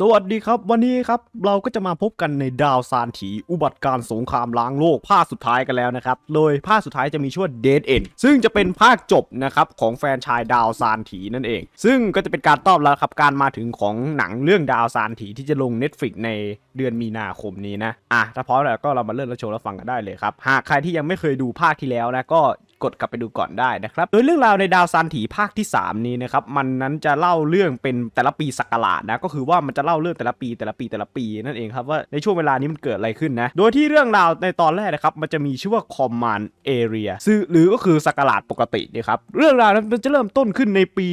สวัสดีครับ วันนี้ครับ เราก็จะมาพบกันในดาวซานถี อุบัติการสงครามล้างโลกภาคสุดท้ายกันแล้วนะครับโดยภาคสุดท้ายจะมีชื่อว่าเดดเอ็นซึ่งจะเป็นภาคจบนะครับ ของแฟนชายดาวซานถีนั่นเอง ซึ่งก็จะเป็นการตอบรับครับการมาถึงของหนังเรื่องดาวซานถีที่จะลง Netflix ในเดือนมีนาคมนี้นะอ่ะถ้าพร้อมแล้วก็เรามาเริ่มรับชมรับฟังกันได้เลยครับหากใครที่ยังไม่เคยดูภาคที่แล้วนะก็กดกลับไปดูก่อนได้นะครับโดยเรื่องราวในดาวซันถีภาคที่ 3 นี้นะครับมันนั้นจะเล่าเรื่องเป็นแต่ละปีสักราชนะก็คือว่ามันจะเล่าเรื่องแต่ละปีแต่ละปีแต่ละปีนั่นเองครับว่าในช่วงเวลานี้มันเกิดอะไรขึ้นนะโดยที่เรื่องราวในตอนแรกนะครับมันจะมีชื่อว่าคอมมานเอเรียซึ่งหรือก็คือสักราชปกตินะครับเรื่องราวนั้นมันจะเริ่มต้นขึ้นในปี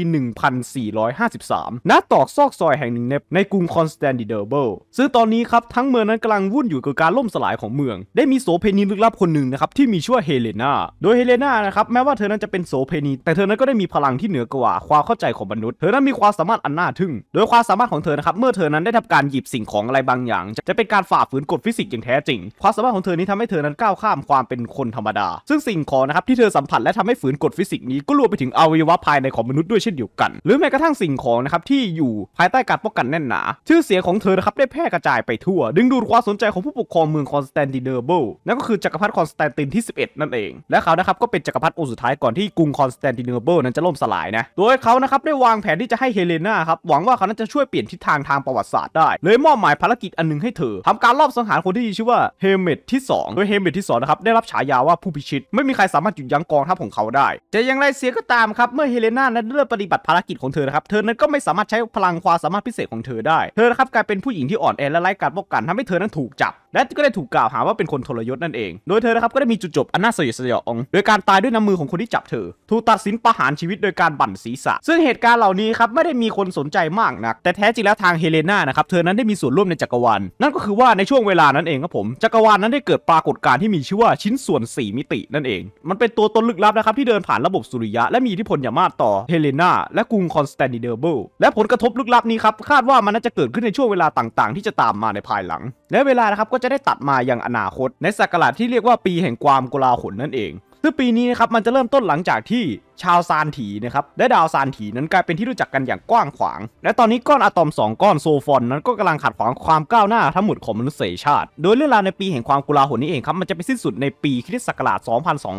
1453 ณ ตอกซอกซอยแห่งหนึ่งในในกรุงคอนสแตนติเนเบิลซึ่งตอนนี้ครับทั้งเมืองนั้นกำลังวุ่นอยู่กับการล่มสลายของเมือง ได้มีโสเพณีลึกลับคนหนึ่งนะครับที่มีชื่อว่าเฮเลนาโดยเฮเลนานะครับแม้ว่าเธอนั้นจะเป็นโสเพณีแต่เธอนั้นก็ได้มีพลังที่เหนือกว่าความเข้าใจของมนุษย์เธอนั้นมีความสามารถอันน่าทึ่ง โดยความสามารถของเธอนะครับเมื่อเธอนั้นได้ทำการหยิบสิ่งของอะไรบางอย่าง จะเป็นการฝ่าฝืนกฎฟิสิกส์อย่างแท้จริงความสามารถของเธอนี้ทำให้เธอนั้นก้าวข้ามความเป็นคนธรรมดา ซึ่งสิ่งของนะครับที่เธอสัมผัสและทำให้ฝืนกฎฟิสิกส์นี้ก็รวมไปถึงอวัยวะภายในของมนุษย์ด้วยเช่นเดียวกัน หรือแม้กระทั่งสิ่งของนะครับที่อยู่ภายใต้การป้องกันแน่นหนา ชื่อเสียงของเธอนะครับได้แพร่กระจายไปทั่ว ดึงดูดความสนใจของผู้ปกครองเมืองคอนสแตนติเนเบิลนั่นก็คือจักรพรรดิคอนสแตนตินที่11นั่นเองและเขานะครับก็เป็นจักรพรรดิองค์สุดท้ายก่อนที่กรุงคอนสแตนติเนเปิลนั้นจะล่มสลายนะ โดยเขานะครับได้วางแผนที่จะให้เฮเลนาครับหวังว่าเขานั้นจะช่วยเปลี่ยนทิศทางทางประวัติศาสตร์ได้ เลยมอบหมายภารกิจอันนึงให้เธอทำการลอบสังหารคนที่ชื่อว่าเฮเมตที่2โดยเฮเมตที่2นะครับได้รับฉายาว่าผู้พิชิตไม่มีใครสามารถหยุดยั้งกองทัพของเขาได้ จะอย่างไรเสียก็ตามครับเมื่อเฮเลนานั้นเริ่มปฏิบัติภารกิจของเธอครับเธอนั้นก็ไม่สามารถใช้พลังความสามารถพิเศษของเธอได้ เธอครับกลายเป็นผู้หญิงที่อ่อนแอและไร้การป้องกันทำให้เธอนั้นถูกจับและก็ได้ถูกกล่าวหาว่าเป็นคนทรยศนั่นเอง โดยเธอครับก็ได้มีจุดจบอันน่าสยดสยองโดยการตายด้วยน้ำมือของคนที่จับเธอ ถูกตัดสินประหารชีวิตโดยการบั่นศีรษะ ซึ่งเหตุการณ์เหล่านี้ครับ ไม่ได้มีคนสนใจมากนัก แต่แท้จริงแล้วทางเฮเลนานะครับ เธอนั้นได้มีส่วนร่วมในจักรวาลนั่นก็คือว่าในช่วงเวลานั้นเองครับผม จักรวาลนั้นได้เกิดปรากฏการณ์ที่มีชื่อว่าชิ้นส่วน 4 มิตินั่นเอง มันเป็นตัวตนลึกลับนะครับที่เดินผ่านระบบสุริยะและมีอิทธิพลอย่างมากต่อเฮเลนาและกรุงคอนสแตนติเนเบิลและผลกระทบลึกลับนี้ครับคาดว่ามันน่าจะเกิดขึ้นในช่วงเวลาต่างๆ ที่จะตามมาในภายหลัง และเวลานะครับก็จะได้ตัดมาอย่างอนาคต ในศักราชที่เรียกว่าปีแห่งความกลาหลนั่นเองซึ่งปีนี้นะครับมันจะเริ่มต้นหลังจากที่ชาวซานถีนะครับและดาวซานถีนั้นกลายเป็นที่รู้จักกันอย่างกว้างขวาง และตอนนี้ก้อนอะตอม 2 ก้อนโซฟอนนั้นก็กำลังขัดขวางความก้าวหน้าทั้งหมดของมนุษยชาติ โดยเรื่องราวในปีแห่งความกุลาหลนี้เองครับมันจะไปสิ้นสุดในปีคริสต์ศักราช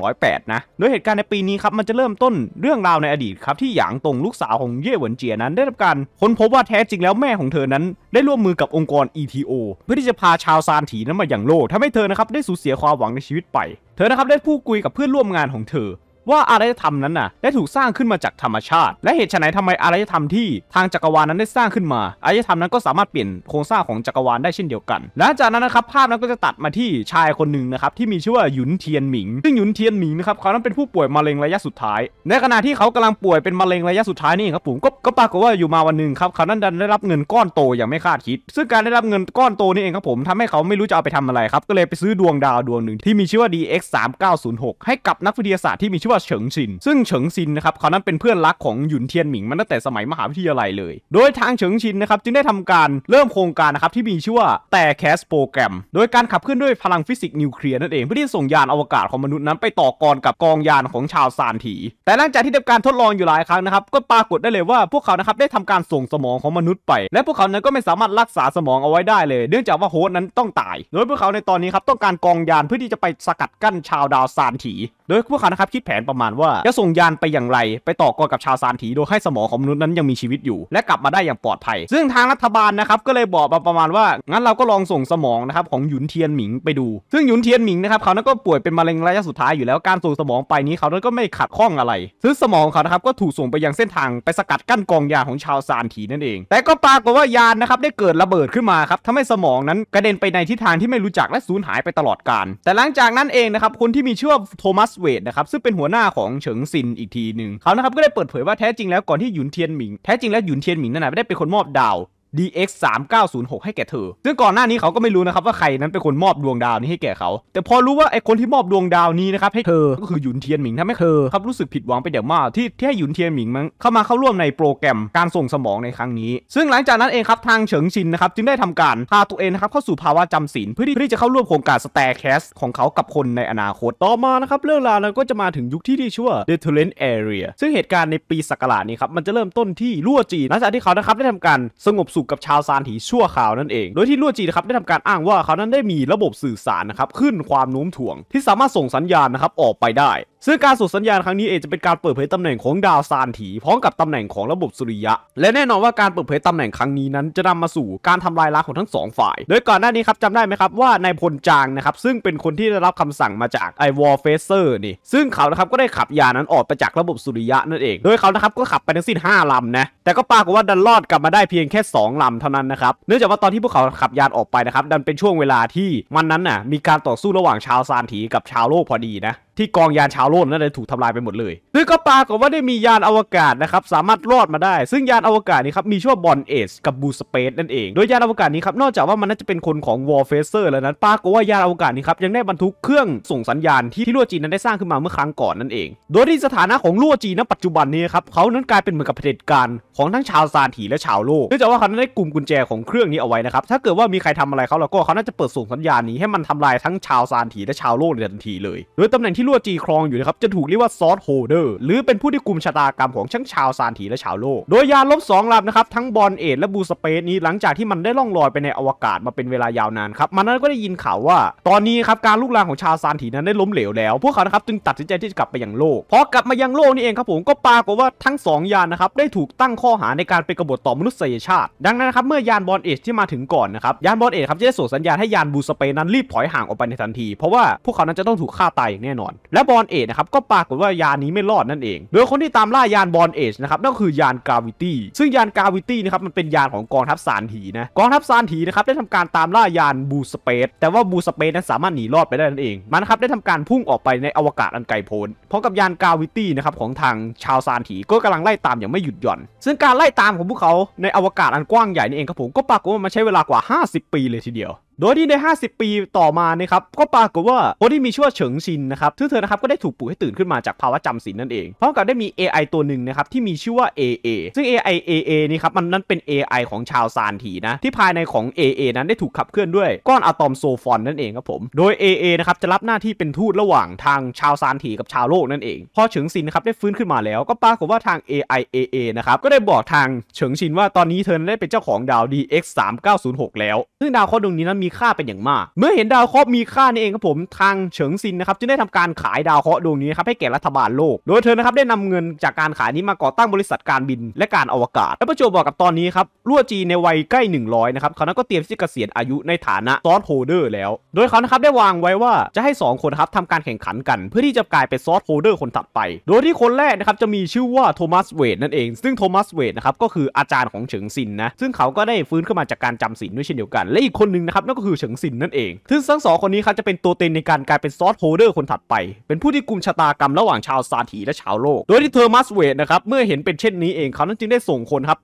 2208นะโดยเหตุการณ์ในปีนี้ครับมันจะเริ่มต้นเรื่องราวในอดีตครับที่หยางตงลูกสาวของเย่หวนเจียนั้น ได้รับการค้นพบว่าแท้จริงแล้วแม่ของเธอนั้นได้ร่วมมือกับองค์กร ETO เพื่อที่จะพาชาวซานถีนั้นมาอย่างโลกทำให้เธอนะครับได้สูญเสียความหวังในชีวิตไป เธอนะครับได้พูดคุยกับเพื่อนร่วมงานของเธอว่าอารยธรรมนั้นน่ะได้ถูกสร้างขึ้นมาจากธรรมชาติ และเหตุไฉนทำไมอารยธรรมที่ทางจักรวาลนั้นได้สร้างขึ้นมาอารยธรรมนั้นก็สามารถเปลี่ยนโครงสร้างของจักรวาลได้เช่นเดียวกันหลังจากนั้นนะครับภาพนั้นก็จะตัดมาที่ชายคนหนึ่งนะครับที่มีชื่อว่าหยุนเทียนหมิงซึ่งหยุนเทียนหมิงนะครับเขานั้นเป็นผู้ป่วยมะเร็งระยะสุดท้าย ในขณะที่เขากำลังป่วยเป็นมะเร็งระยะสุดท้ายนี่ครับผมก็ก็ปรากฏว่าอยู่มาวันหนึ่งครับเขานั้นดันได้รับเงินก้อนโตอย่างไม่คาดคิด ซึ่งการได้รับเงินก้อนโตนี่เองครับผมทำให้เขาไม่รู้จะเอาไปทำอะไรครับก็เลยไปซื้อดวงดาวดวงหนึ่งที่มีชื่อว่า DX 3 9 0 6ให้กับนักวิทยาศาสตร์ที่มีชื่อว่าเฉิงซินซึ่งเฉิงซินนะครับเขานั้นเป็นเพื่อนรักของหยุนเทียนหมิงมาตั้งแต่สมัยมหาวิทยาลัยเลย โดยทางเฉิงซินนะครับจึงได้ทำการเริ่มโครงการนะครับที่มีชื่อว่าแต่แคสโปรแกรมโดยการขับเคลื่อนด้วยพลังฟิสิกส์นิวเคลียร์นั่นเองเพื่อที่ส่งยานอวกาศของมนุษย์นั้นไปต่อกรกับกองยานของชาวซานถี แต่หลังจากที่ได้การทดลองอยู่หลายครั้งนะครับก็ปรากฏได้เลยว่า พวกเขานะครับได้ทำการส่งสมองของมนุษย์ไป และพวกเขานั้นก็ไม่สามารถรักษาสมองเอาไว้ได้เลยเนื่องจากว่าโฮสต์นั้นต้องตาย โดยพวกเขาในตอนนี้ครับต้องการกองยานเพื่อที่จะไปสกัดกั้นชาวดาวซานถีโดยพวกเขานะครับ คิดแผนประมาณว่าจะส่งยานไปอย่างไร ไปต่อกรกับชาวซานถี โดยให้สมองของมนุษย์นั้นยังมีชีวิตอยู่ และกลับมาได้อย่างปลอดภัย ซึ่งทางรัฐบาลนะครับก็เลยบอกมาประมาณว่า งั้นเราก็ลองส่งสมองนะครับของหยุนเทียนหมิงไปดู ซึ่งหยุนเทียนหมิงนะครับเขานั้นก็ป่วยเป็นมะเร็งระยะสุดท้ายอยู่แล้วการส่งสมองไปนี้เขานั้นก็ไม่ขัดข้องอะไรซึ่งสมองเขานะครับก็ถูกส่งไปยังเส้นทางไปสกัดกั้นกองยาของชาวซานถีนั่นเอง แต่ก็ปรากฏว่ายานนะครับได้เกิดระเบิดขึ้นมาครับทำให้สมองนั้นกระเด็นไปในทิศทางที่ไม่รู้จัก และสูญหายไปตลอดกาลแต่หลังจากนั้นเองนะครับคนที่มีชื่อโทมัสเวดนะครับ ซึ่งเป็นหัวหน้าของเฉิงซินอีกทีหนึ่งเขานะครับ ก็ได้เปิดเผยว่าแท้จริงแล้วก่อนที่หยุนเทียนหมิง แท้จริงแล้วหยุนเทียนหมิงนั่นละไม่ได้เป็นคนมอบดาว DX 3 9 0 6ให้แก่เธอ ซึ่งก่อนหน้านี้เขาก็ไม่รู้นะครับ ว่าใครนั้นเป็นคนมอบดวงดาวนี้ให้แก่เขา แต่พอรู้ว่าไอ้คนที่มอบ ดวงดาวนี้นะครับให้เธอ ก็คือหยุนเทียนหมิงทำให้เธอครับรู้สึกผิดหวังไปเดี๋ยวมาก ที่ที่ให้หยุนเทียนหมิงมันเข้ามาเข้าร่วมในโปรแกรมการส่งสมองในครั้งนี้ ซึ่งหลังจากนั้นเองครับทางเฉิงชินนะครับจึงได้ทำการพาตัวเองนะครับเข้าสู่ภาวะจำศีลเพื่อที่จะเข้าร่วมโครงการสแตร์แคสของเขากับคนในอนาคตต่อมานะครับเรื่องราวนั้นก็จะมาถึงยุคที่ที่ชื่อว่า The t a l e n t Area ซึ่งเหตุการณ์ในปีศักราชนี้ครับมันจะเริ่มต้นที่ลู่จีหลังจากที่เขานะครับได้ทำการสงบสุขกับชาวซานถีชั่วข่าวนั่นเอง โดยที่ลั่วจีนะครับ ได้ทำการอ้างว่าเขานั้นได้มีระบบสื่อสารนะครับ ขึ้นความโน้มถ่วง ที่สามารถส่งสัญญาณนะครับ ออกไปได้ซึ่งการส่งสัญญาณครั้งนี้เองจะเป็นการเปิดเผยตำแหน่งของดาวซานถีพร้อมกับตำแหน่งของระบบสุริยะ และแน่นอนว่าการเปิดเผยตำแหน่งครั้งนี้นั้น จะนำมาสู่การทำลายล้างของทั้งสองฝ่ายโดยก่อนหน้านี้ครับจำได้ไหมครับว่านายพลจางนะครับซึ่งเป็นคนที่ได้รับคำสั่งมาจากไอวอลเฟเซอร์นี่ ซึ่งเขานะครับก็ได้ขับยานั้นออกไปจากระบบสุริยะนั่นเองโดยเขานะครับ ก็ขับไปทั้งสิ้น5ลำนะแต่ก็ปรากฏว่าดันรอดกลับมาได้เพียงแค่2ลำเท่านั้นนะครับเนื่องจากว่าตอนที่พวกเขาขับยานออกไปนะครับดันเป็นช่วงเวลาที่มันนั้นน่ะมีการต่อสู้ระหว่างชาวซานถีกับชาวโลกพอดีนะที่กองยานชาวโลกนั้นได้ถูกทำลายไปหมดเลย ซึ่งก็ปรากฏว่าได้มียานอวกาศนะครับ สามารถรอดมาได้ ซึ่งยานอวกาศนี้ครับมีชื่อว่าบอลเอชกับบูสเปซนั่นเอง โดยยานอวกาศนี้ครับนอกจากว่ามันน่าจะเป็นคนของวอลเฟเซอร์แล้วนั้นปรากฏว่ายานอวกาศนี้ครับยังได้บรรทุกเครื่องส่งสัญญาณที่ที่ลั่จีนนั้นได้สร้างขึ้นมาเมื่อครั้งก่อนนั่นเอง โดยที่สถานะของลู่จีนณปัจจุบันนี้ครับเขานั้นกลายเป็นเหมือนกับเผด็จการของทั้งชาวซานถีและชาวโลกเนื่องจากว่าเขาได้กลุ่มกุญแจของเครื่องนี้เอาไว้นะครับถ้าเกิดว่ามีใครทำอะไรเขาแล้วก็เขาน่าจะเปิดส่งสัญญาณนี้ให้มันทำลายทั้งชาวซาถีและชาวโลกในทันทีเลยโดยตำแหน่งที่ที่ลวดจีครองอยู่นะครับจะถูกเรียกว่าซอสโฮเดอร์หรือเป็นผู้ที่กลุ่มชะตากรรมของชั้งชาวซานถีและชาวโลก โดยยานลบสองลำนะครับทั้งบอลเอทและบูสเปซนี้ หลังจากที่มันได้ล่องลอยไปในอวกาศมาเป็นเวลายาวนานครับมันนั้นก็ได้ยินข่าวว่า ตอนนี้ครับการลุกลามของชาวซานถีนั้นได้ล้มเหลวแล้วพวกเขานะครับจึงตัดสินใจที่จะกลับไปยังโลกพอกลับมายังโลกนี่เองครับผมก็ปรากฏว่าทั้ง 2 ยานนะครับได้ถูกตั้งข้อหาในการเป็นกบฏต่อมนุษยชาติ ดังนั้นครับเมื่อยานบอลเอทที่มาถึงก่อนนะครับยานบอลเอทครับจะได้ส่งสัญญาณให้ยานบูสเปนั้น รีบถอยห่างออกไปในทันทีเพราะว่าพวกเขานั้นจะต้องถูกฆ่าตายอย่างแน่นอนอนและบอลเอชนะครับก็ปรากฏว่ายานนี้ไม่รอดนั่นเอง โดยคนที่ตามล่ายานบอลเอชนะครับนั่นคือยานกาวิตี้ซึ่งยานกาวิตี้นะครับมันเป็นยานของกองทัพซานถีนะกองทัพซานถีนะครับได้ทำการตามล่ายานบูสเปซแต่ว่าบูสเปซนั้นสามารถหนีรอดไปได้นั่นเองมันครับได้ทำการพุ่งออกไปในอวกาศอันไกลโพ้นพร้อมกับยานกาวิตี้นะครับของทางชาวซานถีก็กำลังไล่ตามอย่างไม่หยุดหย่อน ซึ่งการไล่ตามของพวกเขาในอวกาศอันกว้างใหญ่นี่เองครับผมก็ปรากฏว่ามันใช้เวลากว่า 50 ปีเลยทีเดียวโดยที่ใน 50 ปีต่อมานะครับก็ปรากฏว่าคนที่มีชื่อเฉิงชินนะครับซึ่งเธอนะครับก็ได้ถูกปลุกให้ตื่นขึ้นมาจากภาวะจำศีลนั่นเองพร้อมกับได้มี AI ตัวหนึ่งนะครับที่มีชื่อว่า AA ซึ่ง AI AA นี่ครับมันนั้นเป็น AI ของชาวซานทีนะที่ภายในของ AA นั้นได้ถูกขับเคลื่อนด้วยก้อนอะตอมโซฟอนนั่นเองครับผม โดย AA นะครับจะรับหน้าที่เป็นทูตระหว่างทางชาวซานทีกับชาวโลกนั่นเองพอเฉิงชินนะครับได้ฟื้นขึ้นมาแล้ว ก็ปรากฏว่าทาง AI AA นะครับก็ได้บอกทางเฉิงชินว่าตอนนี้เธอได้เป็นเจ้าของดาว DX 3 9 0 6แล้วซึ่งดาวเคราะห์ดวงนี้นั้นมีค่าเป็นอย่างมาก เมื่อเห็นดาวเคราะห์มีค่านี่เองครับผม ทางเฉิงซินนะครับจึงได้ทำการขายดาวเคราะห์ดวงนี้ครับให้แก่รัฐบาลโลก โดยเธอนะครับได้นำเงินจากการขายนี้มาก่อตั้งบริษัทการบิน และการอวกาศ และประจวบบอกกับตอนนี้ครับลู่จีในวัยใกล้ 100นะครับเขานั้นก็เตรียมที่จะเกษียณอายุในฐานะซอสโฮเดอร์แล้ว โดยเขานะครับได้วางไว้ว่าจะให้ 2 คนครับทำการแข่งขันกัน เพื่อที่จะกลายเป็นซอสโฮเดอร์คนถัดไป โดยที่คนแรกนะครับจะมีชื่อว่าโทมัสเวดนั่นเอง ซึ่งโทมัสเวดนะครับก็คืออาจารย์ของเฉิงซินนะซึ่งเขาก็ได้ฟื้นขึ้นมาจากการจำศีลด้วยเช่นเดียวกันและอีกคนหนึ่งนะครับนั่นก็คือเฉิงซินนั่นเองซึ่งทั้งสอง คนนี้ครับจะเป็นตัวเต็นในการกลายเป็นซอสโฮเดอร์คนถัดไป เป็นผู้ที่กุมชะตากรรมระหว่างชาวซาถีและชาวโลก โดยที่เธอมัสเวดนะครับ เมื่อเห็นเป็นเช่นนี้เองเขานั้นจึงได้ส่งคนครับ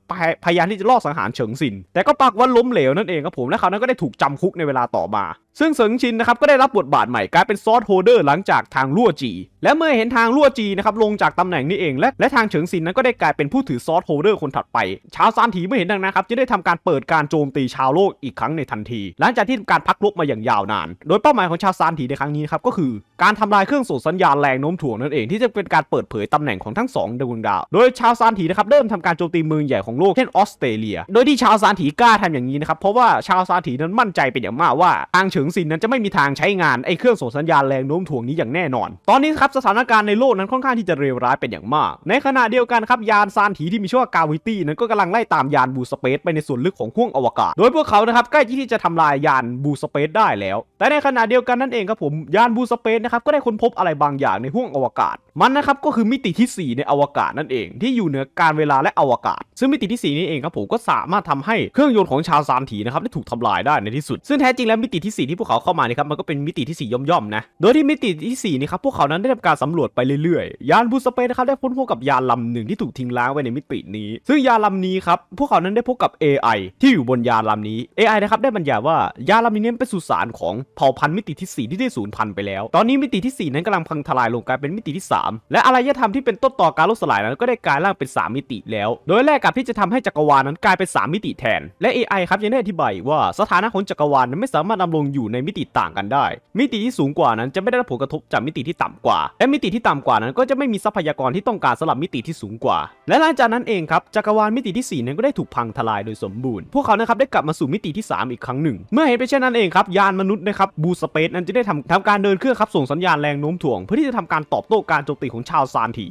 พยายามที่จะล่อสังหารเฉิงซิน แต่ก็ปากว่าล้มเหลวนั่นเองครับผม และเขานั้นก็ได้ถูกจำคุกในเวลาต่อมาซึ่งเสิงชินนะครับก็ได้รับบทบาทใหม่กลายเป็นซอสโฮเดอร์หลังจากทางลั่วจี และเมื่อเห็นทางลั่วจีนะครับลงจากตำแหน่งนี้เอง และและทางเฉิงซินนั้นก็ได้กลายเป็นผู้ถือซอสโฮเดอร์คนถัดไป ชาวซานถีเมื่อเห็นดังนั้นครับจะได้ทำการเปิดการโจมตีชาวโลกอีกครั้งในทันที หลังจากที่ทำการพักรบมาอย่างยาวนาน โดยเป้าหมายของชาวซานถีในครั้งนี้ครับก็คือการทำลายเครื่องส่งสัญญาณแรงโน้มถ่วงนั่นเองที่จะเป็นการเปิดเผยตำแหน่งของทั้งสองดวงดาวโดยชาวซานถีนะครับเริ่มทำการโจมตีเมืองใหญ่ของโลกเช่นออสเตรเลีย โดยที่ชาวซานถีกล้าทำอย่างนี้นะครับเพราะว่าชาวซานถีนั้นมั่นใจเป็นอย่างมากว่าทางเฉิงซินนั้นจะไม่มีทางใช้งานไอ้เครื่องส่งสัญญาณแรงโน้มถ่วงนี้อย่างแน่นอน ตอนนี้ครับ สถานการณ์ในโลกนั้นค่อนข้างที่จะเลวร้ายเป็นอย่างมาก ในขณะเดียวกันครับ ยานซานถีที่มีชื่อว่ากาวิตี้นั้นก็กำลังไล่ตามยานบูสเปซไปในส่วนลึกของข้วอวกาศ โดยพวกเขานะครับใกล้ที่จะทำลายยานบูสเปซได้แล้ว แต่ในขณะเดียวกันนั่นเองครับผมยานบูสเปซนะครับก็ได้ค้นพบอะไรบางอย่างในห้วงอวกาศมันนะครับก็คือมิติที่ 4 ในอวกาศนั่นเอง ที่อยู่เหนือการเวลาและอวกาศ ซึ่งมิติที่ 4นี้เองครับผมก็สามารถทำให้เครื่องยนต์ของชาวซานถีนะครับได้ถูกทำลายได้ในที่สุด ซึ่งแท้จริงแล้วมิติที่ 4ที่พวกเขาเข้ามานี่ครับมันก็เป็นมิติที่ 4 ย่อมๆนะ โดยที่มิติที่4นี่ครับ พวกเขานั้นได้ทำการสำรวจไปเรื่อยๆ ยานบูสเปนนะครับได้พ้นพบกับยานลำหนึ่งที่ถูกทิ้งล้างไว้ในมิตินี้ ซึ่งยานลำนี้ครับ พวกเขานั้นได้พบกับ AI ที่อยู่บนยานลำนี้ AI นะครับได้บรรยายว่ายานลำนี้เนี่ยเป็นสุสานของเผ่าพันธุ์มิติที่4ที่ได้สูญพันธุ์ไปแล้ว ตอนนี้มิติที่ 4 นั้นกำลังพังทลายลงกลายเป็นมิติที่ 3 และอารยธรรมที่เป็นต้นต่อการลดสลายนั้นก็ได้กลายร่างเป็น 3 มิติแล้ว โดยแรกกับที่จะทำให้จักรวาลนั้นกลายเป็น3มิติแทน และ AI ครับยังได้อธิบายว่าสถานะของจักรวาลนั้นไม่สามารถดำรงอยอยู่ในมิติต่างกันได้ มิติที่สูงกว่านั้น จะไม่ได้รับผลกระทบจากมิติที่ต่ำกว่า และมิติที่ต่ำกว่านั้นก็จะไม่มีทรัพยากรที่ต้องการสำหรับมิติที่สูงกว่า และหลังจากนั้นเองครับจักรวาลมิติที่4นั้นก็ได้ถูกพังทลายโดยสมบูรณ์ พวกเขานะครับได้กลับมาสู่มิติที่ 3 อีกครั้งหนึ่ง เมื่อเห็นไปเช่นนั้นเองครับยานมนุษย์นะครับบูสเปซนั้นจะได้ทำทำการเดินเครื่องครับส่งสัญญาณแรงโน้มถ่วงเพื่อที่จะทำการตอบโต้การโจมตีของชาวซานถี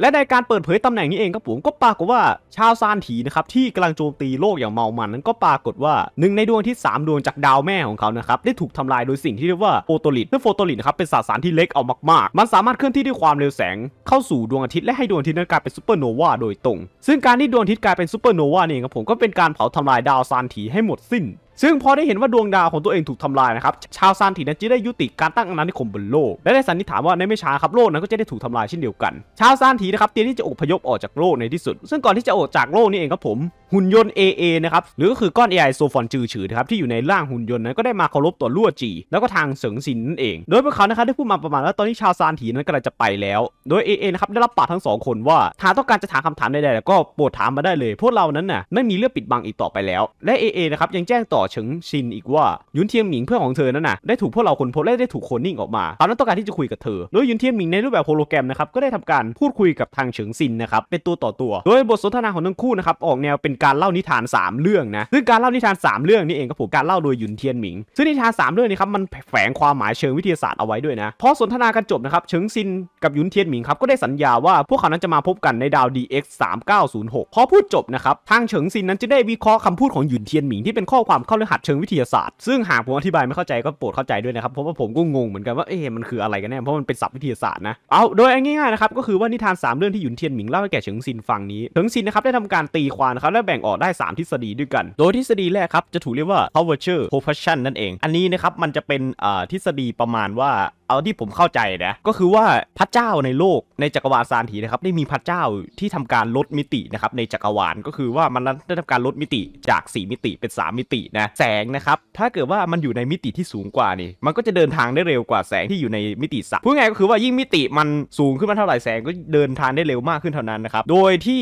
และในการเปิดเผยตำแหน่งนี้เองครับผมก็ปรากฏว่าชาวซานถีนะครับ ที่กำลังโจมตีโลกอย่างเมามันนั้นก็ปรากฏว่าหนึ่งในดวงที่3 ดวงจากดาวแม่ของเขานะครับ ได้ถูกทำลายโดยสิ่งที่เรียกว่าโฟโตลิตซึ่งโฟโตลิตนะครับเป็นสสารที่เล็กเอามากๆ มันสามารถเคลื่อนที่ด้วยความเร็วแสง เข้าสู่ดวงอาทิตย์และให้ดวงอาทิตย์นั้นกลายเป็นซูเปอร์โนวาโดยตรง ซึ่งการที่ดวงอาทิตย์กลายเป็นซูเปอร์โนวาเนี่ยครับผมก็เป็นการเผาทำลายดาวซานถีให้หมดสิ้นซึ่งพอได้เห็นว่าดวงดาวของตัวเองถูกทำลายนะครับ ชาวซานถินั้นจึงได้ยุติการตั้งอาณานิคมบนโลก และได้สันนิษฐานว่า ในไม่ช้าครับโลกนั้นก็จะได้ถูกทำลายเช่นเดียวกัน ชาวซานถีนะครับเตรียมที่จะอพยพออกจากโลกในที่สุด ซึ่งก่อนที่จะออกจากโลกนี่เองครับผม หุ่นยนต์ AA นะครับ หรือก็คือก้อน AI โซฟอนจือฉือนะครับที่อยู่ในร่างหุ่นยนต์นั้นก็ได้มาเคารพต่อลั่วจี แล้วก็ทางเสิงซินนั่นเอง โดยพวกเขานะครับได้พูดมาประมาณว่าตอนนี้ชาวซานถีนั้นกำลังจะไปแล้ว โดย AA นะครับได้รับปากทั้งสองคนว่า้าต้องการจะถามคำถามใดๆก็โปรดถามมาได้เลยพวกเรานั้นน่ะไม่มีเรื่องปิดบังอีกต่อไปแล้ว และ AA นะครับยังแจ้งต่ออเฉิงชินอีกว่ายุนเทียนหมิงเพื่อนของเธอนั่นน่ะได้ถูกพวกเราคนพบและได้ถูกโคนนิ่งออกมาเขานั้นต้องการที่จะคุยกับเธอโดยยุนเทียนหมิงในรูปแบบโฮโลแกรมนะครับก็ได้ทำการพูดคุยกับทางเฉิงซินนะครับเป็นตัวต่อตัว โดยบทสนทนาของทั้งคู่นะครับออกแนวเป็นการเล่านิทาน 3 เรื่องนะซึ่งการเล่านิทาน3เรื่องนี่เองก็ผมการเล่าโดยยุนเทียนหมิงซึ่งนิทาน 3 เรื่องนี้ครับมันแฝงความหมายเชิงวิทยาศาสตร์เอาไว้ด้วยนะพอสนทนากันจบนะครับเฉิงซิน กับยุนเทียนหมิงครับก็ได้สัญญาว่าพวกเขานั้นจะมาพบกันในดาว DX 3906พอพูดจบนะครับทางเฉิงซินนั้นจะได้วิเคราะห์คำพูดของยุนเทียนหมิงที่เป็นข้อความข้าเรือหัดเชิงวิทยาศาสตร์ ซึ่งหากผมอธิบายไม่เข้าใจก็โปรดเข้าใจด้วยนะครับ เพราะว่าผมก็งงเหมือนกันว่า เอ๊ะมันคืออะไรกันแน่เพราะมันเป็นศัพท์วิทยาศาสตร์นะ เอาโดยง่ายๆนะครับ ก็คือว่านิทาน 3 เรื่องที่หยุนเทียนหมิงเล่าให้แก่เฉิงซินฟังนี้ เฉิงซินนะครับได้ทำการตีความครับและแบ่งออกได้ 3 ทฤษฎีด้วยกัน โดยทฤษฎีแรกครับจะถูกเรียกว่า p o v e r t u r e profession นั่นเอง อันนี้นะครับมันจะเป็นทฤษฎีประมาณว่าเอาที่ผมเข้าใจนะก็คือว่าพระเจ้าในโลกในจักรวาลซานถีนะครับได้มีพระเจ้าที่ทำการลดมิตินะครับในจักรวาลก็คือว่ามันได้ทำการลดมิติจาก 4 มิติเป็น 3 มิตินะแสงนะครับถ้าเกิดว่ามันอยู่ในมิติที่สูงกว่านี่มันก็จะเดินทางได้เร็วกว่าแสงที่อยู่ในมิติสามพูดง่ายก็คือว่ายิ่งมิติมันสูงขึ้นมาเท่าไหร่แสงก็เดินทางได้เร็วมากขึ้นเท่านั้นนะครับโดยที่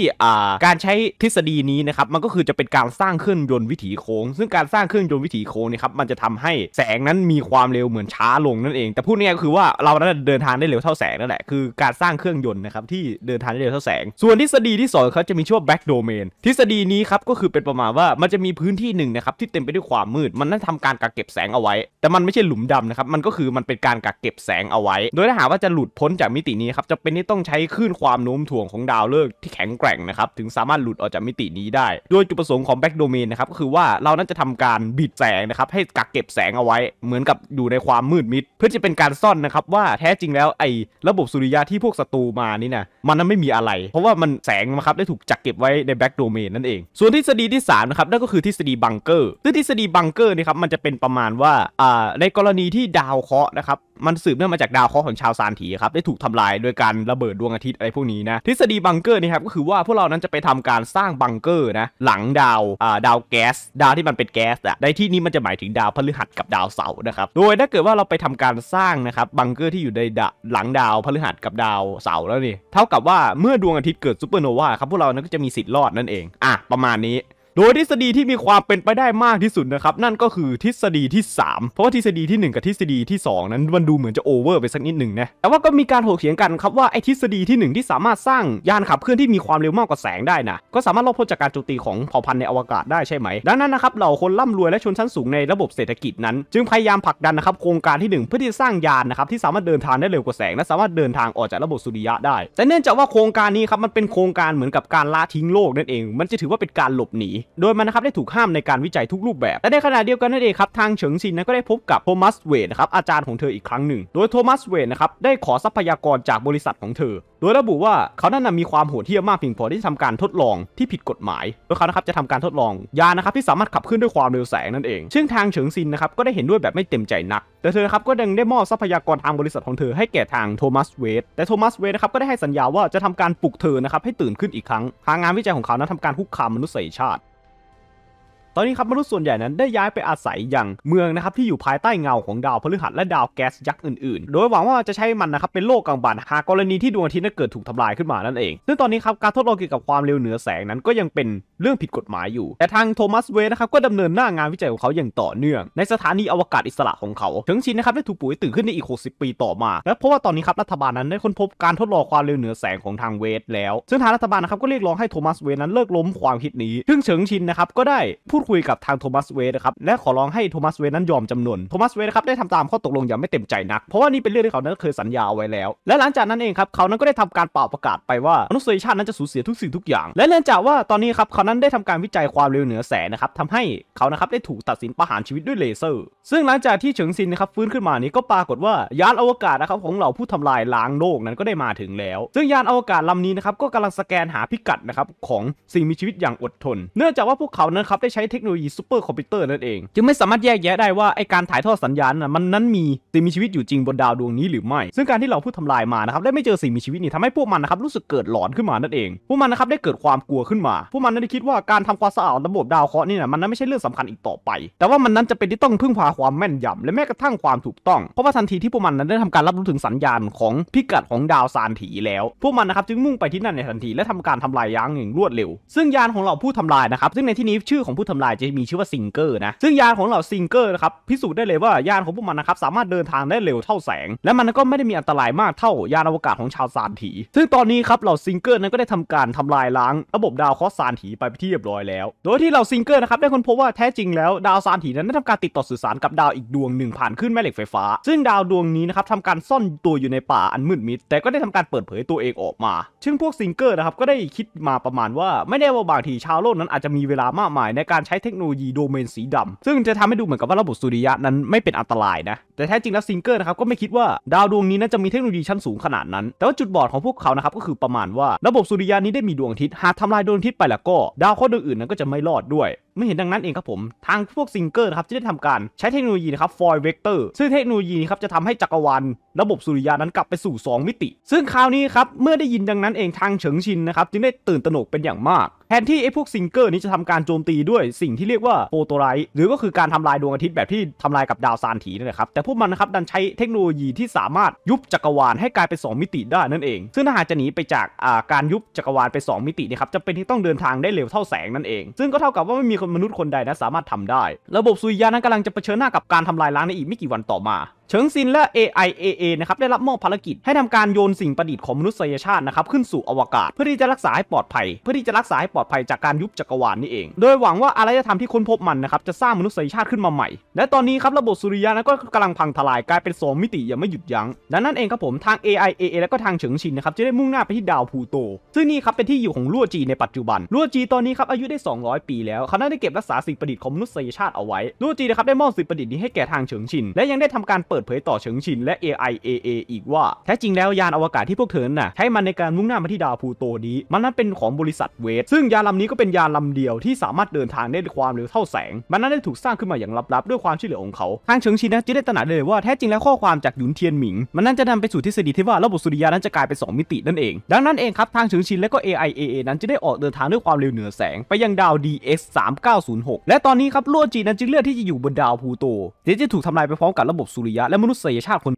าการใช้ทฤษฎีนี้นะครับมันก็คือจะเป็นการสร้างเครื่องยนต์วิถีโค้ง ซึ่งการสร้างเครื่องยนต์วิถีโค้งนี่ครับมันจะทำให้แสงนั้นมีความเร็วเหมือนช้าลงนั่นเอง แต่พูดง่ายคือว่าเรานั้นเดินทางได้เร็วเท่าแสงนั่นแหละคือการสร้างเครื่องยนต์นะครับที่เดินทางได้เร็วเท่าแสง ส่วนทฤษฎีที่สองเขาจะมีชื่อว่าแบ็กโดเมนทฤษฎีนี้ครับ ก็คือเป็นประมาณว่ามันจะมีพื้นที่หนึ่งนะครับที่เต็มไปด้วยความมืด มันนั่นทำการกักเก็บแสงเอาไว้ แต่มันไม่ใช่หลุมดำนะครับมันก็คือมันเป็นการกักเก็บแสงเอาไว้ โดยถ้าหากว่าจะหลุดพ้นจากมิตินี้ครับจะเป็นที่ต้องใช้คลื่นความโน้มถ่วงของดาวฤกษ์ที่แข็งแกร่งนะครับถึงสามารถหลุดออกจากมิตินี้ได้โดยจุดประสงค์ของแบ็กโดเมนนะครับก็คือว่าเรานั้นจะทำการบิดแสงนะครับให้กักเก็บแสงเอาไว้ เหมือนกับอยู่ในความมืดมิดเพื่อจะเป็นการซ่อนนะครับว่าแท้จริงแล้วไอ้ระบบสุริยะที่พวกศัตรูมานี่นะมันนั้นไม่มีอะไร เพราะว่ามันแสงนะครับ ได้ถูกจักเก็บไว้ในแบ็กโดเมนนั่นเอง ส่วนทฤษฎีที่ 3 นะครับ นั่นก็คือทฤษฎีบังเกอร์ซึ่งทฤษฎีบังเกอร์นี่ครับมันจะเป็นประมาณว่าอ่า ในกรณีที่ดาวเคราะห์นะครับมันสืบเนื่องมาจากดาวเคราะห์ของชาวซานถีครับ ได้ถูกทำลายโดยการระเบิดดวงอาทิตย์อะไรพวกนี้นะ ทฤษฎีบังเกอร์นี่ครับก็คือว่าพวกเรานั้นจะไปทำการสร้างบังเกอร์นะ หลังดาวอ่าดาวแก๊ส ดาวที่มันเป็นแก๊สอะในที่นี้มันจะหมายถึงดาวพฤหัสกับดาวเสาร์นะครับ โดยถ้าเกิดว่าเราไปทำการสร้างนะครับบังเกอร์ที่อยู่ในหลังดาวพฤหัสกับดาวเสาร์แล้วนี่ เท่ากับว่าเมื่อดวงอาทิตย์เกิดซูเปอร์โนวาครับพวกเรานั้นก็จะมีสิทธิ์รอดนั่นเองอ่ะประมาณนี้โดยทฤษฎีที่มีความเป็นไปได้มากที่สุดนะครับ นั่นก็คือทฤษฎีที่3เพราะว่าทฤษฎีที่1กับทฤษฎีที่ 2 นั้นมันดูเหมือนจะโอเวอร์ไปสักนิดหนึ่งนะ แต่ว่าก็มีการถกเถียงกันครับว่าไอ้ทฤษฎีที่ 1 ที่สามารถสร้างยานขับเคลื่อนที่มีความเร็วมากกว่าแสงได้นะก็สามารถลบพ้นจากการโจมตีของเผ่าพันธุ์ในอวกาศได้ใช่ไหม ดังนั้นนะครับเหล่าคนร่ำรวยและชนชั้นสูงในระบบเศรษฐกิจนั้น จึงพยายามผลักดันนะครับ โครงการที่ 1 เพื่อที่จะสร้างยานนะครับที่สามารถเดินทางได้เร็วกว่าแสงและสามารถเดินทางออกจากระบบสุริยะได้ แต่เนื่องจากว่าโครงการนี้ครับมันเป็นโครงการเหมือนกับการละทิ้งโลกนั่นเอง มันจะถือว่าเป็นการหลบหนีโดยมันนะครับ ได้ถูกห้ามในการวิจัยทุกรูปแบบและในขณะเดียวกันนั่นเองครับ ทางเฉิงซินนั้นก็ได้พบกับโทมัสเวนะครับอาจารย์ของเธออีกครั้งหนึ่ง โดยโทมัสเวนะครับได้ขอทรัพยากรจากบริษัทของเธอ โดยระบุว่าเขานั้นมีความโหดเหี้ยมมากเพียงพอที่จะทำการทดลองที่ผิดกฎหมายโดยเขานะครับจะทำการทดลองยานะครับที่สามารถขับเคลื่อนด้วยความเร็วแสงนั่นเองซึ่งทางเฉิงซินนะครับก็ได้เห็นด้วยแบบไม่เต็มใจนักแต่เธอครับก็ดังได้มอบทรัพยากรทางบริษัทของเธอให้แก่ทางโทมัสเวดแต่โทมัสเวดนะครับก็ได้ให้สัญญาว่าจะทำการปลุกเธอนะครับให้ตื่นขึ้นอีกครั้งทางงานวิจัยของเขานั้นทำการคุกคามมนุษยชาติตอนนี้ครับมนุษย์ส่วนใหญ่นั้นได้ย้ายไปอาศัยอย่างเมืองนะครับที่อยู่ภายใต้เงาของดาวพฤหัสและดาวแก๊สยักษ์อื่นๆ โดยหวังว่าจะใช้มันนะครับเป็นโลกกลางบานหากกรณีที่ดวงอาทิตย์นั้นเกิดถูกทำลายขึ้นมานั่นเอง ซึ่งตอนนี้ครับ การทดลองเกี่ยวกับความเร็วเหนือแสงนั้นก็ยังเป็นเรื่องผิดกฎหมายอยู่ แต่ทางโทมัสเวนะครับก็ดำเนินหน้างานวิจัยของเขาอย่างต่อเนื่องในสถานีอวกาศอิสระของเขาเฉิงชินนะครับได้ถูกปลุกตื่นขึ้นในอีก 60 ปีต่อมาและเพราะว่าตอนนี้ครับรัฐบาลนั้นได้ค้นพบการทดลองความเร็วเหนือแสงของทางเวสแล้วซึ่งทางรัฐบาลนะครับก็เรียกร้องให้โทมัสเวนั้นเลิกล้มความคิดนี้ซึ่งเฉิงชินนะครับก็ได้พูดคุยกับทางโทมัสเวนะครับ และขอร้องให้โทมัสเวนั้นยอมจำนวนโทมัสเวนะครับได้ทำตามข้อตกลงอย่างไม่เต็มใจนัก เพราะว่านี่เป็นเรื่องที่เขานั้นเคยสัญญาไว้แล้ว และหลังจากนั้นเองครับ เขานั้นก็ได้ทำการเป่าประกาศไปว่ามนุษยชาตินั้น จะสูญเสียทุกสิ่งทุกอย่าง และเนื่องจากว่าตอนนี้ครับเขานั้นได้ทำการวิจัยความเร็วเหนือแสงนะครับทำให้เขานะครับได้ถูกตัดสินประหารชีวิตด้วยเลเซอร์ซึ่งหลังจากที่เฉิงซินนะครับฟื้นขึ้นมานี้ก็ปรากฏว่ายานอวกาศนะครับของเหล่าผู้ทำลายล้างโลกนั้นก็ได้มาถึงแล้ว ซึ่งยานอวกาศลำนี้นะครับก็กำลังสแกนหาพิกัดนะครับของสิ่งมีชีวิตอย่างอดทน เนื่องจากว่าพวกเขานั้นครับได้ใช้เทคโนโลยีซูเปอร์คอมพิวเตอร์นั่นเอง จึงไม่สามารถแยกแยะได้ว่า ไอการถ่ายทอดสัญญาณน่ะมันนั้นมีสิ่งมีชีวิตอยู่จริงบนดาวดวงนี้หรือไม่ ซึ่งการที่เราพูดทำลายมานะครับได้ไม่เจอสิ่งมีชีวิตนี่ทำให้พวกมันนะครับรู้สึกเกิดหลอนขึ้นมานั่นเองพวกมันนะครับได้เกิดความกลัวขึ้นมา พวกมันได้คิดว่าการทำความสะอาดระบบดาวเคราะห์นี่นะมันนั้นไม่ใช่เรื่องสำคัญอีกต่อไป แต่ว่ามันนั้นจะเป็นที่ต้องพึ่งพาความแม่นยำและแม้กระทั่งความถูกต้องเพราะว่าทันทีที่พวกมันนั้นได้ทำการรับรู้ถึงสัญญาณของพิกัดของดาวซานถีแล้วพวกมันนะครับจึงมุ่งไปที่นั่นในทันทีและทำการทำลายย้างอย่างรวดเร็ว ซึ่งยานของเราผู้ทำลายนะครับซึ่งในที่นี้ชื่อของผู้ทำลายจะมีชื่อว่าซิงเกอร์นะซึ่งยานของเหล่าซิงเกอร์นะครับพิสูจน์ได้เลยว่ายานของพวกมันนะครับสามารถเดินทางได้เร็วเท่าแสง และมันก็ไม่ได้มีอันตรายมากเท่ายานอวกาศของชาวซานถีซึ่งตอนนี้ครับเหล่าซิงเกอร์นั้นก็ได้ทำการทำลายล้างระบบดาวเคราะห์ซานถีไปที่เรียบร้อยแล้ว โดยที่เหล่าซิงเกอร์นะครับได้ค้นพบว่าแท้จริงแล้วดาวซานถีนั้นได้ทำการติดต่อสื่อสารกับดาวอีกดวงหนึ่งผ่านขึ้นแม่เหล็กไฟฟ้าซึ่งดาวดวงนี้นะครับทำการซ่อนตัวอยู่ในป่าอันมืดมิดแต่ก็ได้ทำการเปิดเผยตัวเองออกมา ซึ่งพวกซิงเกอร์นะครับก็ได้คิดมาประมาณว่าไม่แน่ว่าบางทีชาวโลก นั้นอาจจะมีเวลามากมายในการช้เทคโนโลยีโดเมนสีดำซึ่งจะทำให้ดูเหมือนกับว่าระบบสุริยะนั้นไม่เป็นอันตรายนะ แต่แท้จริงแล้วซิงเกอร์นะครับก็ไม่คิดว่า ดาวดวงนี้นั้นจะมีเทคโนโลยีชั้นสูงขนาดนั้น แต่ว่าจุดบอดของพวกเขานะครับก็คือประมาณว่าระบบสุริยะนี้ได้มีดวงอาทิตย์หากทำลายดวงอาทิตย์ไปแล้วก็ ดาวเคราะห์ดวงอื่นนั้นก็จะไม่รอดด้วย ไม่เห็นดังนั้นเองครับผมทางพวกซิงเกอร์นะครับจะได้ทำการใช้เทคโนโลยีนะครับฟอยเวกเตอร์ซึ่งเทคโนโลยีนี้ครับจะทำให้จักรวาลระบบสุริยะนั้นกลับไปสู่ 2 มิติ ซึ่งคราวนี้ครับเมื่อได้ยินดังนั้นเองทางเฉิงชินนะครับจึงได้ตื่นตระหนกเป็นอย่างมากแทนที่ไอ้พวกซิงเกอร์นี้จะทำการโจมตีด้วยสิ่งที่เรียกว่าโฟโตไลท์หรือก็คือการทำลายดวงอาทิตย์แบบที่ทำลายกับดาวซานถีนั่นแหละครับ แต่พวกมันนะครับ ดันใช้เทคโนโลยีที่สามารถยุบจักรวาลให้กลายเป็น2มิติได้นั่นเอง ซึ่งถ้าหากจะหนีไปจากการยุบจักรวาลไป 2 มิตินะครับจะเป็นที่ต้องเดินทางได้เร็วเท่าแสงนั่นเองซึ่งก็เท่ากับว่าไม่มีมนุษย์คนใดนะสามารถทำได้ ระบบสุริยะนั้นกำลังจะเผชิญหน้ากับการทำลายล้างในอีกไม่กี่วันต่อมาเฉิงซินและ AIAA นะครับได้รับมอบภารกิจให้ทำการโยนสิ่งประดิษฐ์ของมนุษยชาตินะครับขึ้นสู่อวกาศเพื่อที่จะรักษาให้ปลอดภัย เพื่อที่จะรักษาให้ปลอดภัยจากการยุบจักรวาลนี่เอง โดยหวังว่าอารยธรรมที่ค้นพบมันนะครับจะสร้างมนุษยชาติขึ้นมาใหม่ และตอนนี้ครับระบบสุริยะนั้นก็กำลังพังทลายกลายเป็นสองมิติอย่างไม่หยุดยั้งดังนั้นเองครับผมทาง AIAA และก็ทางเฉิงชินนะครับจะได้มุ่งหน้าไปที่ดาวพูโต ซึ่งนี่ครับเป็นที่อยู่ของลู่จีในปัจจุบันลู่จีตอนนี้ครับอายุได้ 200 ปี แล้วเขาได้เก็บรักษาสิ่งประดิษฐ์ของมนุษยชาติเอาไว้ลู่จีนะครับได้มอบสิ่งประดิษฐ์นี้ให้แก่ทางเฉิงชินและยังได้ทำการเปิดดเผยต่อเฉิงชินและ AIAA อีกว่าแท้จริงแล้วยานอวกาศที่พวกเธอน่ะใช้มันในการมุ่งหน้ามาที่ดาวพูโตนี้มันนั้นเป็นของบริษัทเวท ซึ่งยานลำนี้ก็เป็นยานลำเดียวที่สามารถเดินทางได้ด้วยความเร็วเท่าแสง มันนั้นได้ถูกสร้างขึ้นมาอย่างลับ ๆ ด้วยความช่วยเหลือของเขาทางเฉิงชินนะจึงได้ตระหนักเลยว่าแท้จริงแล้วข้อความจากหยุนเทียนหมิงมันนั้นจะนำไปสู่ทฤษฎีที่ว่าระบบสุริยะนั้นจะกลายเป็น2มิตินั่นเอง ดังนั้นเองครับทางเฉิงชินและก็ AIAA นั้นจะได้ออกเดินทางด้วยความเร็วเหนือแสงไปยังดาว DX 3906และตอนนี้ครับโลจีนั้นจึงเลือกที่จะอยู่บนดาวพูโตดีวจะถูกทำลายไปพร้อมกับระบบสุริยะและมนุษยชาติคน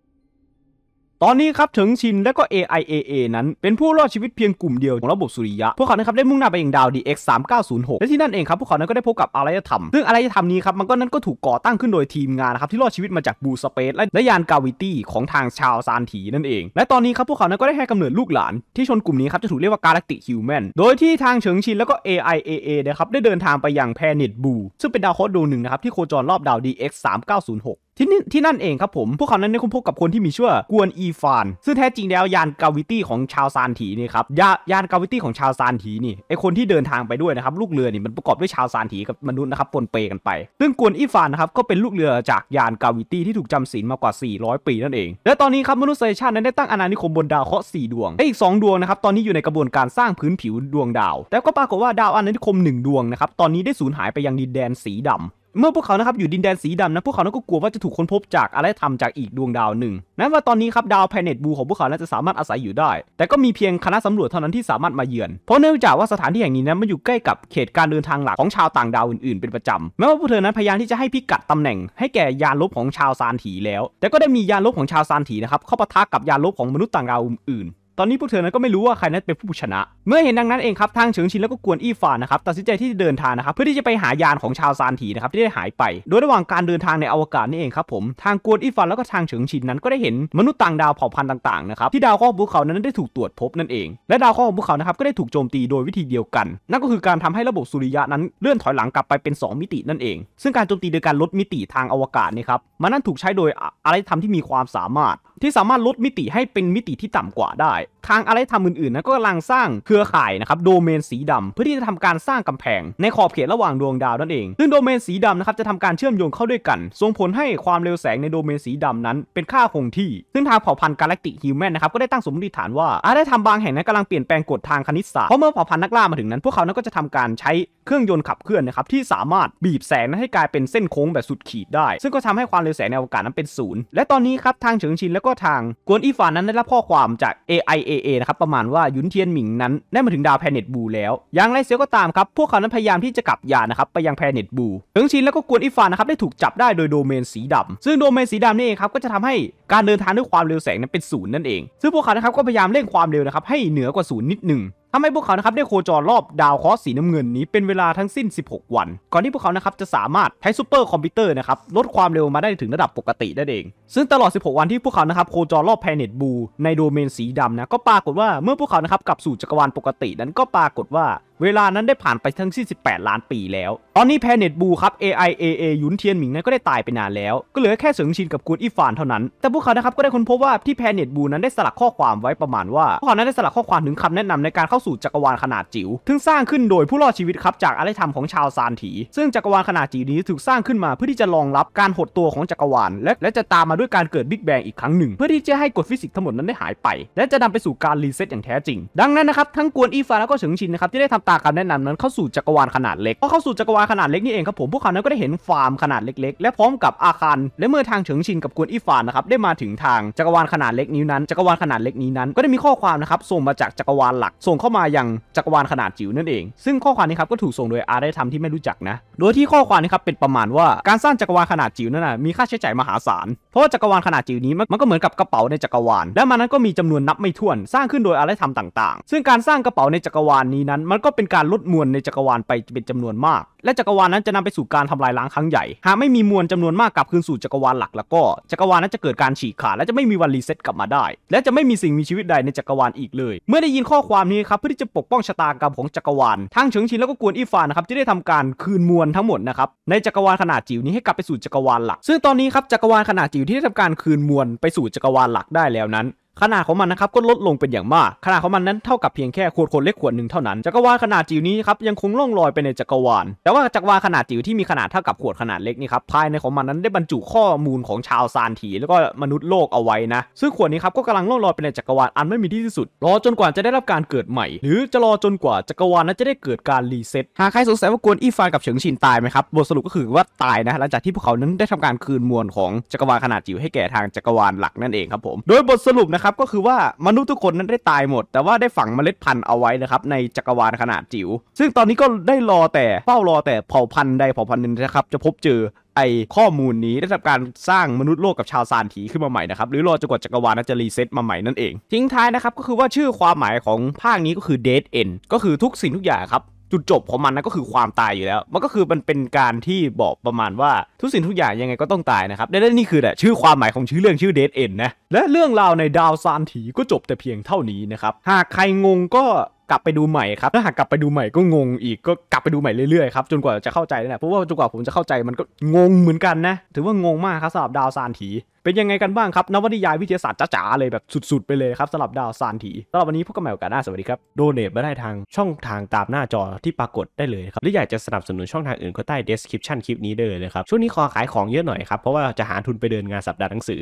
ตอนนี้ครับเฉิงชินและก็ AIAA นั้น เป็นผู้รอดชีวิตเพียงกลุ่มเดียวของระบบสุริยะ พวกเขานะครับได้มุ่งหน้าไปยังดาว DX 3906และที่นั่นเองครับพวกเขานั้นก็ได้พบกับอารยธรรม ซึ่งอารยธรรมนี้ครับมันก็นั้นก็ถูกก่อตั้งขึ้นโดยทีมงานนะครับที่รอดชีวิตมาจากบูสเปซและยานกาวิตี้ของทางชาวซานถีนั่นเอง และตอนนี้ครับพวกเขานั้นก็ได้ให้กำเนิดลูกหลานที่ชนกลุ่มนี้ครับจะถูกเรียกว่ากาแล็กติฮิวแมนโดยที่ทางเฉิงชินและก็ AIAA นะครับได้เดินทางไปยังแพนิตบูซึ่งเป็นดาวโคดวงหนึ่งนะครับที่โคจรรอบดาว DX 3906ที่นี่ที่นั่นเองครับผม พวกเขานั้นได้คุ้มพบกับคนที่มีชื่อกวนอีฟาน ซึ่งแท้จริงแล้วยานกาวิตี้ของชาวซานถีนี่ครับ ยายานกาวิตี้ของชาวซานถีนี่ไอคนที่เดินทางไปด้วยนะครับลูกเรือนี่มันประกอบด้วยชาวซานถีกับมนุษย์นะครับปนเปกันไป ซึ่งกวนอีฟานนะครับก็เป็นลูกเรือจากยานกาวิตี้ที่ถูกจำศีลมากว่า 400 ปีนั่นเอง และตอนนี้ครับมนุษยชาตินั้นได้ตั้งอาณานิคมบนดาวเคราะห์สดวงไออีก2ดวงนะครับตอนนี้อยู่ในกระบวนการสร้างพื้นผิวดวงดาว แต่ก็ปรากฏว่าดาวอาณานิคม1ดวงนะครับตอนนี้ได้สูญหายไปยังดินแดนสีดำเมื่อพวกเขานะครับอยู่ดินแดนสีดำนะพวกเขานั้นก็กลัวว่าจะถูกค้นพบจากอะไรทำจากอีกดวงดาวหนึ่ง นั้นว่าตอนนี้ครับดาวแพเน็ตบูของพวกเขานั้นจะสามารถอาศัยอยู่ได้ แต่ก็มีเพียงคณะสำรวจเท่านั้นที่สามารถมาเยือน เพราะเนื่องจากว่าสถานที่แห่งนี้นั้นมันอยู่ใกล้กับเขตการเดินทางหลักของชาวต่างดาวอื่นๆเป็นประจำ แม้ว่าพวกเธอนั้นพยายามที่จะให้พิกัดตำแหน่งให้แก่ยานลบของชาวซานถีแล้ว แต่ก็ได้มียานลบของชาวซานถีนะครับเข้าปะทะกับยานลบของมนุษย์ต่างดาวอื่นตอนนี้พวกเธอนั้นก็ไม่รู้ว่าใครนั้นเป็นผู้ชนะ เมื่อเห็นดังนั้นเองครับทางเฉิงชินแล้วก็กวนอี้ฝานนะครับตัดสินใจที่จะเดินทางนะครับเพื่อที่จะไปหายานของชาวซานถีนะครับ ที่ได้หายไป โดยระหว่างการเดินทางในอวกาศนี่เองครับผมทางกวนอี้ฝานแล้วก็ทางเฉิงชินนั้นก็ได้เห็นมนุษย์ต่างดาวเผ่าพันธุ์ต่างๆนะครับที่ดาวข้อภูเขานั้นได้ถูกตรวจพบนั่นเอง และดาวข้อภูเขานะครับก็ได้ถูกโจมตีโดยวิธีเดียวกันนั่นก็คือการทำให้ระบบสุริยะนั้นเลื่อนถอยหลังกลับไปเป็น 2 มิตินั่นเอง ซึ่งการโจมตีโดยการลดมิติทางอวกาศนี่ครับมันนั้นถูกใช้โดยอะไรทำที่มีความสามารถ ที่สามารถลดมิติให้เป็นมิติที่ต่ำกว่าได้ทางอารยธรรมอื่นๆนั้นก็กำลังสร้างเครือข่ายนะครับ โดเมนสีดำเพื่อที่จะทำการสร้างกำแพง ในขอบเขตระหว่างดวงดาวนั่นเอง ซึ่งโดเมนสีดำนะครับจะทำการเชื่อมโยงเข้าด้วยกัน ส่งผลให้ความเร็วแสงในโดเมนสีดำนั้น เป็นค่าคงที่ ซึ่งทางเผ่าพันธุ์กาแล็กติฮิวแมนนะครับก็ได้ตั้งสมมติฐานว่าอารยธรรมบางแห่งนั้นกำลังเปลี่ยนแปลงกฎทางคณิตศาสตร์เพราะเมื่อเผ่าพันธุ์นักล่ามาถึงนั้นพวกเขานั้นก็จะทำการใช้เครื่องยนต์ขับเคลื่อนนะครับที่สามารถบีบแสงนั้นให้กลายเป็นเส้นโค้งแบบสุดขีดได้ ซึ่งก็ทำให้ความเร็วแสงในอวกาศนั้นเป็นศูนย์และตอนนี้ครับทางเฉิงชินแลวก็ทางกวนอีฟานนั้นได้รับข้อความจาก AI IAA นะครับประมาณว่ายุนเทียนหมิงนั้น ได้มาถึงดาวแพเน็ตบู แล้ว อย่างไรเสียก็ตามครับ พวกเขานั้นพยายามที่จะกลับยานนะครับไปยังแพเน็ตบูถึงชินแล้วก็กวนอีฟานนะครับได้ถูกจับได้โดยโดเมนสีดำซึ่งโดเมนสีดำนี่เองครับก็จะทำให้การเดินทางด้วยความเร็วแสงนั้นเป็นศูนย์นั่นเอง ซึ่งพวกเขานะครับก็พยายามเร่งความเร็วนะครับให้เหนือกว่าศูนย์นิดหนึ่งทำให้พวกเขานะครับได้โคจรรอบดาวเคราะห์สีน้ำเงินนี้เป็นเวลาทั้งสิ้น 16 วัน ก่อนที่พวกเขานะครับจะสามารถใช้ซูเปอร์คอมพิวเตอร์นะครับลดความเร็วมาได้ถึงระดับปกตินั่นเอง ซึ่งตลอด 16 วันที่พวกเขานะครับโคจรรอบแพลเน็ตบู ในโดเมนสีดำนะก็ปรากฏว่าเมื่อพวกเขานะครับกลับสู่จักรวาลปกตินั้นก็ปรากฏว่าเวลานั้นได้ผ่านไปทั้งสิ้น18 ล้านปีแล้ว ตอนนี้แพเน็ตบูครับ AIAA ยุนเทียนหมิงนั้นก็ได้ตายไปนานแล้ว ก็เหลือแค่เสิงชินกับกูนอีฟานเท่านั้น แต่พวกเขานะครับก็ได้ค้นพบว่าที่แพเน็ตบู นั้นได้สลักข้อความไว้ประมาณว่า พวกเขานั้นได้สลักข้อความถึงคำแนะนำในการเข้าสู่จักรวาลขนาดจิ๋วถึงสร้างขึ้นโดยผู้รอดชีวิตครับจากอารยธรรมของชาวซานถี ซึ่งจักรวาลขนาดจิ๋วนี้ถูกสร้างขึ้นมาเพื่อที่จะรองรับการหดตัวของจักรวาล และและจะตามมาด้วยการเกิดบิ๊กแบงอีกครั้งหนึ่งเพื่อที่จะให้กฎฟิสิกส์ทั้งหมดนั้นได้หายไป และจะนำไปสู่การรีเซ็ตอย่างแท้จริง ดังนั้นนะครับทั้งกวนอีฟานแล้วก็เฉิงชินนะครับที่ได้ทำตาคำแนะนำนั้น เข้าสู่จักรวาลขนาดเล็กพอเข้าสู่จักรวาลขนาดเล็กนี่เองครับผมพวกเขานั้นก็ได้เห็นฟาร์มขนาดเล็กๆ และพร้อมกับอาคาร และเมื่อทางเฉิงชินกับกวนอีฟานนะครับได้มาถึงทางจักรวาลขนาดเล็กนี้นั้นจักรวาลขนาดเล็กนี้นั้น ก็ได้มีข้อความนะครับส่งมาจากจักรวาลหลัก ส่งเข้ามายังจักรวาลขนาดจิ๋วนั่นเอง ซึ่งข้อความนี้ครับก็ถูกส่งโดยอาได้ทรมที่ไม่รู้จักนะโดยที่ข้อความนี้ครับเป็นประมาณว่าการสร้างจักรวาลขนาดจิ๋วนั้นนะมีค่าใช้จ่ายมหาศาลเพราะว่าจักรวาลขนาดจิ๋วนี้มันก็เหมือนกับกระเป๋าในจักรวาลและมันนั้นก็มีจำนวนนับไม่ถ้วนสร้างขึ้นโดยอารยธรรมต่าง ๆ ซึ่งการสร้างกระเป๋าในจักรวาลนี้นั้นมันก็เปเป็นการลดมวลในจักรวาล ไปเป็นจำนวนมาก และจักรวาลนั้นจะนำไปสู่การทำลายล้างครั้งใหญ่ หากไม่มีมวลจำนวนมากกลับคืนสู่จักรวาลหลักแล้วก็ จักรวาลนั้นจะเกิดการฉีกขาดและจะไม่มีวันรีเซ็ตกลับมาได้ และจะไม่มีสิ่งมีชีวิตใดในจักรวาลอีกเลย เมื่อได้ยินข้อความนี้ครับเพื่อที่จะปกป้องชะตากรรมของจักรวาลทางเฉิงชินแล้วก็กวนอีฟานนะครับจะได้ทำการคืนมวลทั้งหมดนะครับในจักรวาลขนาดจิ๋วนี้ให้กลับไปสู่จักรวาลหลัก ซึ่งตอนนี้ครับจักรวาลขนาดจิ๋วที่ได้ทำการคืนมวลไปสู่จักรวาลหลักได้แล้วนั้นขนาดของมันนะครับก็ลดลงเป็นอย่างมากขนาดของมันนั้นเท่ากับเพียงแค่ขวดคนเล็กขวดหนึ่งเท่านั้นจักรวาลขนาดจิ๋วนี้ครับยังคงล่องลอยไปในจักรวาลแต่ว่าจักรวาลขนาดจิ๋วที่มีขนาดเท่ากับขวดขนาดเล็กนี่ครับภายในของมันนั้นได้บรรจุข้อมูลของชาวซานถีแล้วก็มนุษย์โลกเอาไว้นะซึ่งขวดนี้ครับก็กำลังล่องลอยไปในจักรวาลอันไม่มีที่สุด รอจนกว่าจะได้รับการเกิดใหม่ หรือจะรอจนกว่าจักรวาลนั้นจะได้เกิดการรีเซ็ตหากใครสงสัยว่ากวนอีฟานกับเฉิงชินตายไหมครับบทสรุปก็คือว่าตายนะหลังจากที่พวกเขานั้นได้ทำการคืนมวลของจักรวาลขนาดจิ๋วให้แก่ทางจักรวาลหลักนั่นเองครับผมโดยบทสรุปนะครับก็คือว่ามนุษย์ทุกคนนั้นได้ตายหมด แต่ว่าได้ฝังเมล็ดพันธุ์เอาไว้นะครับในจักรวาลขนาดจิ๋วซึ่งตอนนี้ก็ได้รอแต่เฝ้ารอแต่เผ่าพันธุ์ใดเผ่าพันธุ์หนึ่งนะครับ จะพบเจอไอข้อมูลนี้ได้ทำการสร้างมนุษย์โลกกับชาวซานถีขึ้นมาใหม่นะครับหรือรอจนกว่าจักรวาลนั้นจะรีเซ็ตมาใหม่นั่นเองทิ้งท้ายนะครับก็คือว่าชื่อความหมายของภาคนี้ก็คือ Dead End ก็คือทุกสิ่งทุกอย่างครับจุดจบของมันนะก็คือความตายอยู่แล้ว มันก็คือมันเป็นการที่บอกประมาณว่าทุกสิ่งทุกอย่างยังไงก็ต้องตายนะครับ และนี่คือแหละชื่อความหมายของชื่อเรื่องชื่อเดทเอ็นนะ และเรื่องราวในดาวซานถีก็จบแต่เพียงเท่านี้นะครับ หากใครงงก็กลับไปดูใหม่ครับ ถ้าหากกลับไปดูใหม่ก็งงอีกก็กลับไปดูใหม่เรื่อยๆครับจนกว่าจะเข้าใจนแหละเพราะว่าจนกว่าผมจะเข้าใจมันก็งงเหมือนกันนะ ถือว่างงมากครับสำหรับดาวซานถีเป็นยังไงกันบ้างครับ นวนิยายวิทยาศาสตร์จ๋าๆเลยแบบสุด ๆไปเลยครับสำหรับดาวซานถีสำหรับวันนี้พวกันใหม่กันหน้าสวัสดีครับโดเนทมาได้ทางช่องทางตามหน้าจอที่ปรากฏได้เลย ครับหรืออยากจะสนับสนุนช่องทางอื่นก็ใต้ description คลิปนี้ได้เลยครับช่วงนี้ขอขายของเยอะหน่อยครับเพราะว่าจะหาทุนไปเดินงานสัปดาห์หนังสือ